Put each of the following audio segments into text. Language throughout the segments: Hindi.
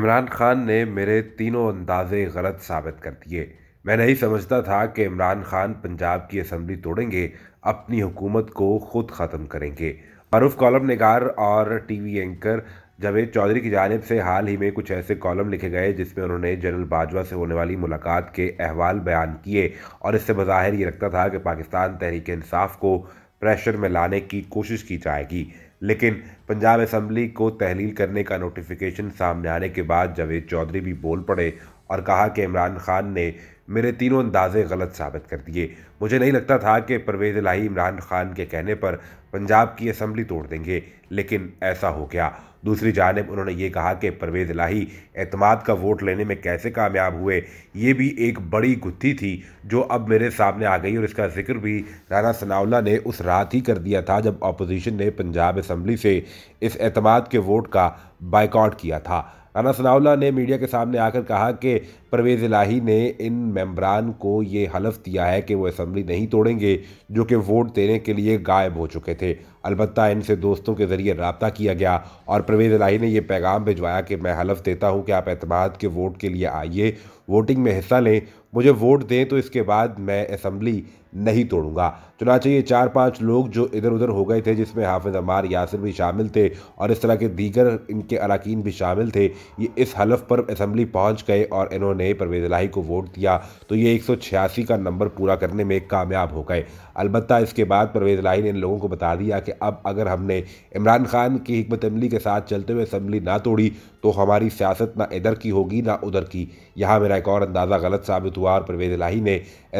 इमरान खान ने मेरे तीनों अंदाजे गलत साबित कर दिए मैं नहीं समझता था कि इमरान खान पंजाब की असम्बली तोड़ेंगे अपनी हुकूमत को खुद ख़त्म करेंगे मरूफ कॉलम नगार और टीवी एंकर जावेद चौधरी की जानब से हाल ही में कुछ ऐसे कॉलम लिखे गए जिसमें उन्होंने जनरल बाजवा से होने वाली मुलाकात के अहवाल बयान किए और इससे बज़ाहिर ये लगता था कि पाकिस्तान तहरीक इंसाफ को प्रेशर में लाने की कोशिश की जाएगी लेकिन पंजाब असम्बली को तहलील करने का नोटिफिकेशन सामने आने के बाद जावेद चौधरी भी बोल पड़े और कहा कि इमरान खान ने मेरे तीनों अंदाजे गलत साबित कर दिए मुझे नहीं लगता था कि परवेज़ लाही इमरान खान के कहने पर पंजाब की असम्बली तोड़ देंगे लेकिन ऐसा हो गया दूसरी जानब उन्होंने ये कहा कि परवेज़ लाही एतमाद का वोट लेने में कैसे कामयाब हुए ये भी एक बड़ी गुत्थी थी जो अब मेरे सामने आ गई और इसका जिक्र भी राना सनावला ने उस रात ही कर दिया था जब अपोजिशन ने पंजाब असम्बली से इस एतमाद के वोट का बाइकआउट किया था अना सनाउल्ला ने मीडिया के सामने आकर कहा कि परवेज़ इलाही ने इन मेम्बरान को ये हलफ दिया है कि वो असम्बली नहीं तोड़ेंगे जो कि वोट देने के लिए गायब हो चुके थे अलबत् इनसे दोस्तों के ज़रिए रबता किया गया और परवेज़ इलाही ने यह पैगाम भिजवाया कि मैं हलफ देता हूँ कि आप अतमाद के वोट के लिए आइए वोटिंग में हिस्सा लें मुझे वोट दें तो इसके बाद मैं असम्बली नहीं तोड़ूंगा चुनाचे ये चार पांच लोग जो इधर उधर हो गए थे जिसमें हाफिज अमार यासिर भी शामिल थे और इस तरह के दीगर इनके अरकान भी शामिल थे ये इस हलफ पर असम्बली पहुंच गए और इन्होंने परवेज लाही को वोट दिया तो ये एक का नंबर पूरा करने में कामयाब हो गए अलबत् इसके बाद परवेज लाही ने इन लोगों को बता दिया कि अब अगर हमने इमरान खान की हमत अमली के साथ चलते हुए असम्बली ना तोड़ी तो हमारी सियासत ना इधर की होगी ना उधर की यहाँ मेरा एक और अंदाज़ा गलत साबित हुआ और प्रवेद इलाही ने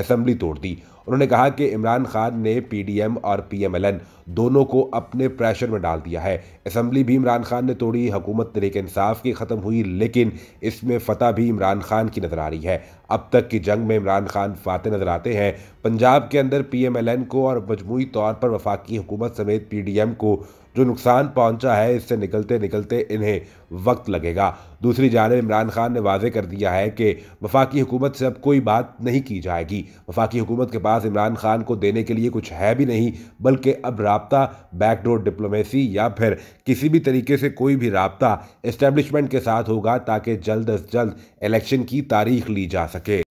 असेंबली तोड़ दी उन्होंने कहा कि इमरान खान ने पीडीएम और पीएमएलएन दोनों को अपने प्रेशर में डाल दिया है असम्बली भी इमरान खान ने तोड़ी हुकूमत तरीके इंसाफ की ख़त्म हुई लेकिन इसमें फतह भी इमरान खान की नज़र आ रही है अब तक की जंग में इमरान खान फाते नज़र आते हैं पंजाब के अंदर पीएमएलएन को और मजमू तौर पर वफाकी हुकूमत समेत पी को जो नुकसान पहुंचा है इससे निकलते निकलते इन्हें वक्त लगेगा दूसरी जानब इमरान खान ने वाजे कर दिया है कि वफाकी हुकूमत से अब कोई बात नहीं की जाएगी वफाकी हुकूमत के पास पास इमरान खान को देने के लिए कुछ है भी नहीं बल्कि अब रबता बैकडोर डिप्लोमेसी या फिर किसी भी तरीके से कोई भी रबता इस्टेब्लिशमेंट के साथ होगा ताकि जल्द अज जल्द इलेक्शन की तारीख ली जा सके